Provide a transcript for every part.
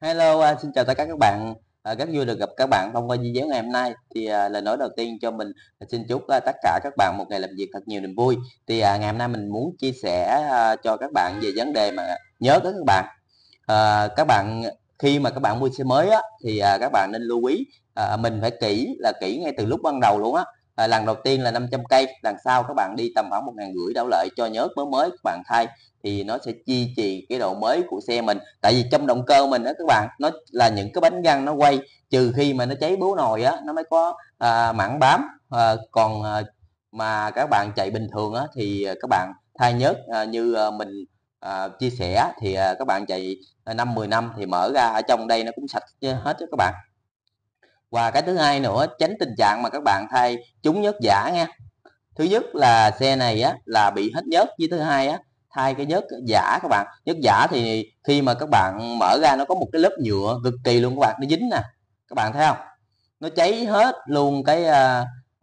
Hello, à, xin chào tất cả các bạn. À, rất vui được gặp các bạn thông qua video ngày hôm nay. Thì à, lời nói đầu tiên cho mình xin chúc tất cả các bạn một ngày làm việc thật nhiều niềm vui. Thì ngày hôm nay mình muốn chia sẻ cho các bạn về vấn đề mà nhớ tới các bạn. các bạn khi mà các bạn mua xe mới á, thì các bạn nên lưu ý mình phải kỹ là kỹ ngay từ lúc ban đầu luôn á. À, lần đầu tiên là 500 cây, lần sau các bạn đi tầm khoảng 1 ngàn rưỡi đảo lợi cho nhớt mới mới các bạn thay thì nó sẽ duy trì cái độ mới của xe mình tại vì trong động cơ mình đó các bạn nó là những cái bánh răng nó quay trừ khi mà nó cháy bố nồi á nó mới có à, mảng bám à, còn à, mà các bạn chạy bình thường á thì ờ, các bạn thay nhớt à, như à, mình à, chia sẻ thì à, các bạn chạy năm 10 năm thì mở ra ở trong đây nó cũng sạch hết đó các bạn và cái thứ hai nữa tránh tình trạng mà các bạn thay chúng nhớt giả nha thứ nhất là xe này á là bị hết nhớt với thứ hai á hai cái nhớt giả các bạn nhớt giả thì khi mà các bạn mở ra nó có một cái lớp nhựa cực kỳ luôn các bạn nó dính nè các bạn thấy không nó cháy hết luôn cái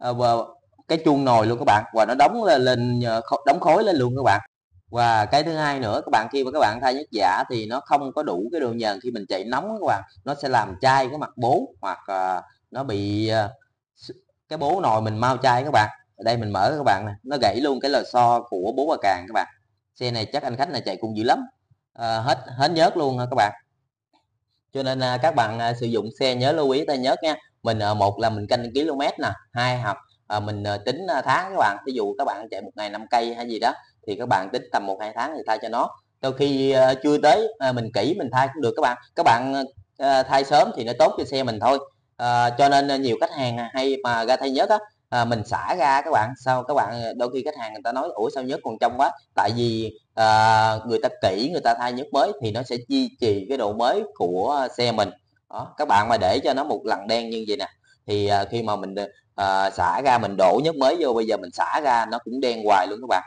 uh, uh, cái chuông nồi luôn các bạn và nó đóng lên, đóng khối lên luôn các bạn và cái thứ hai nữa các bạn khi mà các bạn thay nhớt giả thì nó không có đủ cái đường nhờn khi mình chạy nóng các bạn nó sẽ làm chai cái mặt bố hoặc uh, nó bị uh, cái bố nồi mình mau chai các bạn ở đây mình mở các bạn nè, nó gãy luôn cái lò xo của bố bà càng các bạn xe này chắc anh khách này chạy cũng dữ lắm à, hết hết nhớt luôn ha các bạn cho nên à, các bạn à, sử dụng xe nhớ lưu ý tay nhớt nha mình à, một là mình canh km nè hai học à, mình à, tính à, tháng các bạn ví dụ các bạn chạy một ngày 5 cây hay gì đó thì các bạn tính tầm một hai tháng thì thay cho nó đôi khi à, chưa tới à, mình kỹ mình thay cũng được các bạn các bạn à, à thay sớm thì nó tốt cho xe mình thôi à, cho nên à, nhiều khách hàng à, hay mà ra thay nhớt á à, mình xả ra các bạn sao các bạn ờ, đôi khi khách hàng người ta nói ủa sao nhớt còn trong quá tại vì à, người ta kỹ người ta thay nhớt mới thì nó sẽ duy trì cái độ mới của xe mình đó, các bạn mà để cho nó một lần đen như vậy nè thì à, khi mà mình à, xả ra mình đổ nhớt mới vô bây giờ mình xả ra nó cũng đen hoài luôn các bạn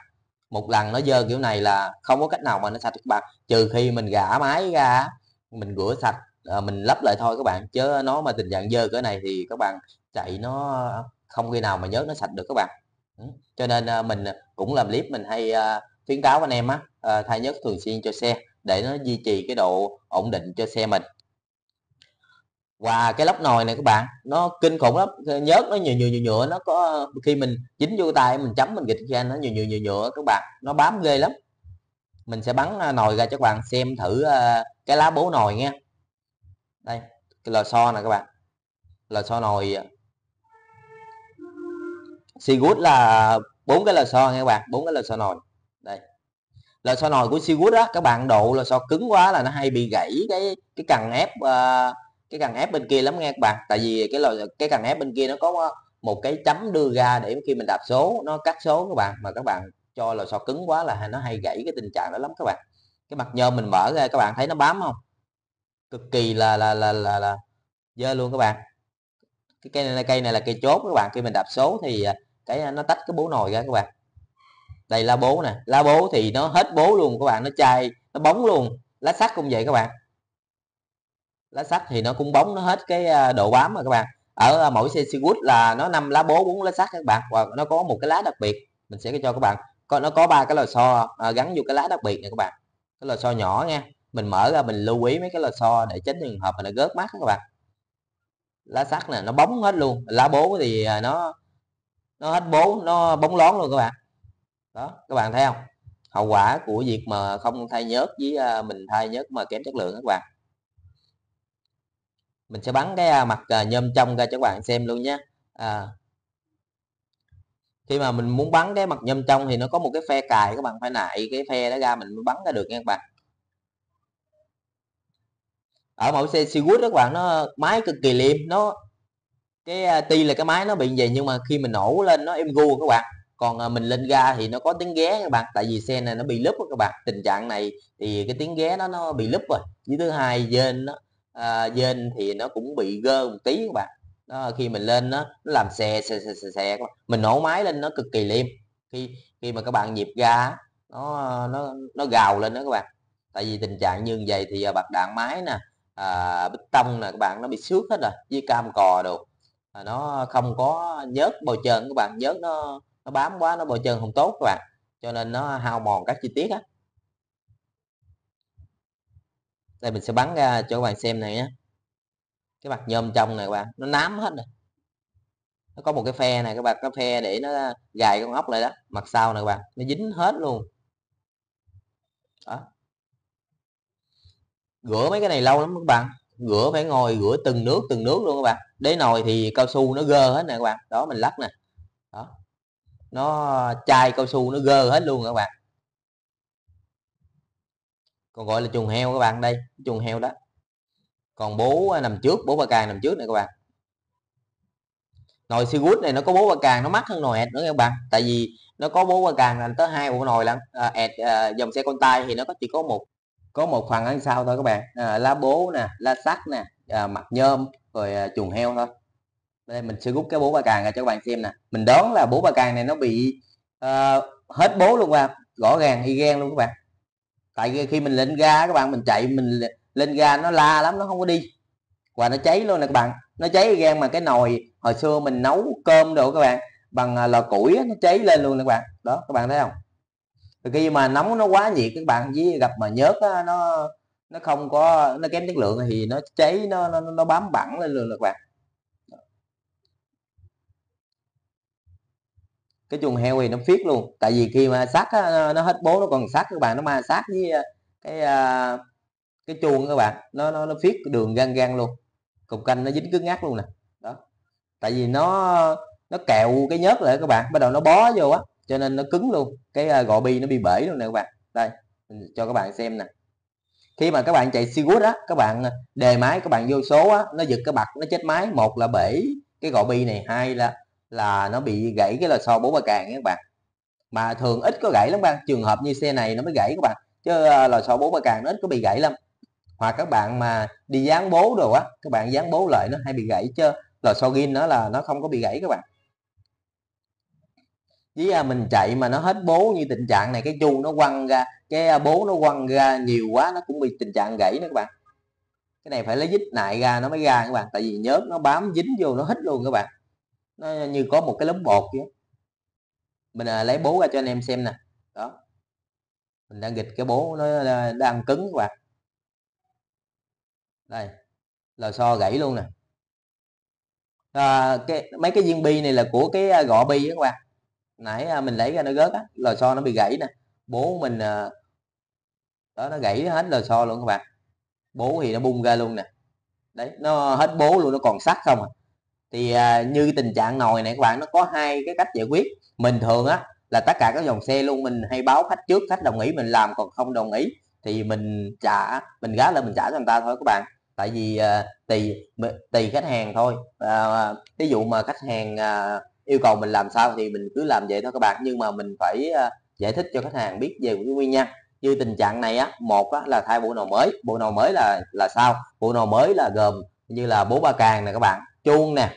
một lần nó dơ kiểu này là không có cách nào mà nó sạch các bạn trừ khi mình gã máy ra mình rửa sạch mình lắp lại thôi các bạn chứ nó mà tình trạng dơ cỡ này thì các bạn chạy nó không khi nào mà nhớt nó sạch được các bạn ừ, cho nên ờ, mình ờ, cũng làm clip mình hay ờ, khuyến cáo anh em á thay nhớt thường xuyên cho xe để nó duy trì cái độ ổn định cho xe mình và cái lóc nồi này các bạn nó kinh khủng lắm nhớt nó nhiều nhiều nhiều nhựa nó có khi mình dính vô tay mình chấm mình gịch ra nó nhiều nhiều nhiều nhựa các bạn nó bám ghê lắm mình sẽ bắn nồi ra cho các bạn xem thử cái lá bố nồi nha đây cái lò xo nè các bạn lò xo nồi Seagood là bốn cái lò xo nha các bạn bốn cái lò xo nồi đây lò xo nồi của Seagood đó. các bạn độ lò xo cứng quá là nó hay bị gãy cái cái cần ép uh, cái cần ép bên kia lắm nghe các bạn tại vì cái lò cái cần ép bên kia nó có một cái chấm đưa ra để khi mình đạp số nó cắt số các bạn mà các bạn cho lò xo cứng quá là nó hay gãy cái tình trạng đó lắm các bạn cái mặt nhôm mình mở ra các bạn thấy nó bám không cực kỳ là là là là, là dơ luôn các bạn cái cây này là cây này là cây chốt các bạn khi mình đạp số thì à, cái à, nó tách cái bố nồi ra các bạn đây lá bố nè lá bố thì nó hết bố luôn các bạn nó chai nó bóng luôn lá sắt cũng vậy các bạn lá sắt thì nó cũng bóng nó hết cái à, độ bám rồi các bạn ở à, mỗi xe Seawood là nó năm lá bố bốn lá sắt các bạn và nó có một cái lá đặc biệt mình sẽ cho các bạn có nó có ba cái lò xo à, gắn vô cái lá đặc biệt này các bạn cái lò xo nhỏ nha mình mở ra mình lưu ý mấy cái lò xo để tránh trường hợp là gớt mắt các bạn lá sắt nè nó bóng hết luôn lá bố thì nó nó hết bố nó bóng lón luôn các bạn đó các bạn thấy không hậu quả của việc mà không thay nhớt với à, mình thay nhớt mà kém chất lượng các bạn mình sẽ bắn cái à, mặt à, nhôm trong ra cho các bạn xem luôn nhé à. khi mà mình muốn bắn cái mặt nhôm trong thì nó có một cái phe cài các bạn phải nại cái phe đó ra mình mới bắn ra được nha các bạn ở mẫu xe Seawood các bạn nó máy cực kỳ liêm nó cái à, tuy là cái máy nó bị vậy nhưng mà khi mình nổ lên nó êm gu các bạn còn à, mình lên ga thì nó có tiếng ghé các bạn tại vì xe này nó bị lúp các bạn tình trạng này thì cái tiếng ghé nó nó bị lúp rồi với thứ hai dên nó à, dên thì nó cũng bị gơ một tí các bạn đó, khi mình lên nó, nó làm xe xe xe các bạn mình nổ máy lên nó cực kỳ liêm khi khi mà các bạn nhịp ga nó nó nó gào lên đó các bạn tại vì tình trạng như vậy thì à, bạc đạn máy nè à, bích tông nè các bạn nó bị xước hết rồi với cam cò đồ À, nó không có nhớt bầu trơn các bạn nhớt nó nó bám quá nó bầu trơn không tốt các bạn cho nên nó hao mòn các chi tiết á đây mình sẽ bắn ra cho các bạn xem này nhé cái mặt nhôm trong này các bạn nó nám hết rồi nó có một cái phe này các bạn cái phe để nó gài con ốc lại đó mặt sau này các bạn nó dính hết luôn đó rửa mấy cái này lâu lắm các bạn rửa phải ngồi rửa từng nước từng nước luôn các bạn đế nồi thì cao su nó gơ hết nè các bạn đó mình lắc nè đó nó chai cao su nó gơ hết luôn các bạn còn gọi là chuồng heo các bạn đây chuồng heo đó còn bố nằm trước bố ba càng nằm trước nè các bạn nồi si này nó có bố ba càng nó mắc hơn nồi ẹt nữa các bạn tại vì nó có bố ba càng là tới hai bộ nồi lận à, ẹt à, dòng xe con tay thì nó có chỉ có một có một phần ăn sau thôi các bạn à, lá bố nè lá sắt nè à, mặt nhôm rồi à, chuồng heo thôi đây mình sẽ rút cái bố ba càng ra cho các bạn xem nè mình đoán là bố ba càng này nó bị à, hết bố luôn qua rõ ràng y ghen luôn các bạn tại khi mình lên ga các bạn mình chạy mình lên ga nó la lắm nó không có đi và nó cháy luôn nè các bạn nó cháy gan mà cái nồi hồi xưa mình nấu cơm đồ các bạn bằng à, lò củi nó cháy lên luôn nè các bạn đó các bạn thấy không khi mà nóng nó quá nhiệt các bạn với gặp mà nhớt á, nó nó không có nó kém chất lượng thì nó cháy nó nó, nó bám bẩn lên luôn các bạn cái chuồng heo thì nó phiết luôn tại vì khi mà sát nó hết bố nó còn sát các bạn nó ma sát với à, cái à, cái chuồng các bạn nó nó nó phiết đường gan gan luôn cục canh nó dính cứng ngắt luôn nè đó tại vì nó nó kẹo cái nhớt lại các bạn bắt đầu nó bó vô á cho nên nó cứng luôn cái à, gò bi nó bị bể luôn nè các bạn đây mình cho các bạn xem nè khi mà các bạn chạy Seawood á các bạn à, đề máy các bạn vô số á nó giật cái bạc nó chết máy một là bể cái gò bi này hai là là nó bị gãy cái lò xo bốn ba càng các bạn mà thường ít có gãy lắm các bạn trường hợp như xe này nó mới gãy các bạn chứ à, lò xo bốn ba càng nó ít có bị gãy lắm hoặc các bạn mà đi dán bố đồ á các bạn dán bố lại nó hay bị gãy chứ lò xo gin nó là nó không có bị gãy các bạn với mình chạy mà nó hết bố như tình trạng này cái chu nó quăng ra cái à, bố nó quăng ra nhiều quá nó cũng bị tình trạng gãy nữa các bạn cái này phải lấy dít lại ra nó mới ra các bạn tại vì nhớt nó bám dính vô nó hít luôn các bạn nó như có một cái lớp bột kia mình à, lấy bố ra cho anh em xem nè đó mình đang gịch cái bố nó à, đang cứng các bạn đây lò xo gãy luôn nè à, cái mấy cái viên bi này là của cái gọ bi các bạn nãy à, mình lấy ra nó gớt á lò xo nó bị gãy nè bố mình à, đó nó gãy hết lò xo luôn các bạn bố thì nó bung ra luôn nè đấy nó hết bố luôn nó còn sắt không à thì à, như tình trạng nồi này các bạn nó có hai cái cách giải quyết mình thường á là tất cả các dòng xe luôn mình hay báo khách trước khách đồng ý mình làm còn không đồng ý thì mình trả mình gá lên mình trả cho người ta thôi các bạn tại vì à, tùy tùy khách hàng thôi à, ví à, dụ mà khách hàng à, yêu cầu mình làm sao thì mình cứ làm vậy thôi các bạn nhưng mà mình phải ờ, giải thích cho khách hàng biết về những nguyên nhân như tình trạng này á một á, là thay bộ nồi mới bộ nồi mới là là sao bộ nồi mới là gồm như là bố ba càng nè các bạn chuông nè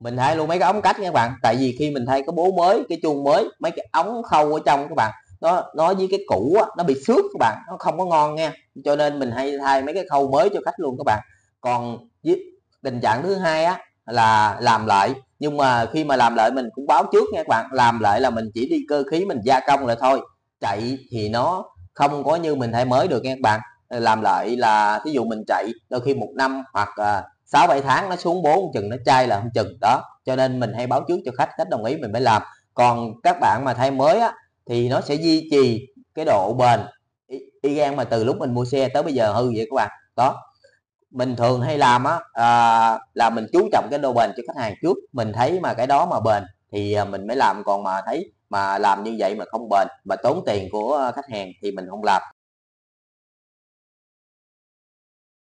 mình thay luôn mấy cái ống cách nha các bạn tại vì khi mình thay cái bố mới cái chuông mới mấy cái ống khâu ở trong các bạn nó nó với cái cũ á, nó bị xước các bạn nó không có ngon nha cho nên mình hay thay mấy cái khâu mới cho khách luôn các bạn còn với tình trạng thứ hai á là làm lại nhưng mà khi mà làm lại mình cũng báo trước nha các bạn làm lại là mình chỉ đi cơ khí mình gia công lại thôi chạy thì nó không có như mình thay mới được nha các bạn làm lại là ví dụ mình chạy đôi khi một năm hoặc à, sáu bảy tháng nó xuống bốn chừng nó chai là không chừng đó cho nên mình hay báo trước cho khách khách đồng ý mình mới làm còn các bạn mà thay mới á thì nó sẽ duy trì cái độ bền y, y gan mà từ lúc mình mua xe tới bây giờ hư vậy các bạn đó bình thường hay làm á à, là mình chú trọng cái độ bền cho khách hàng trước mình thấy mà cái đó mà bền thì à, mình mới làm còn mà thấy mà làm như vậy mà không bền mà tốn tiền của khách hàng thì mình không làm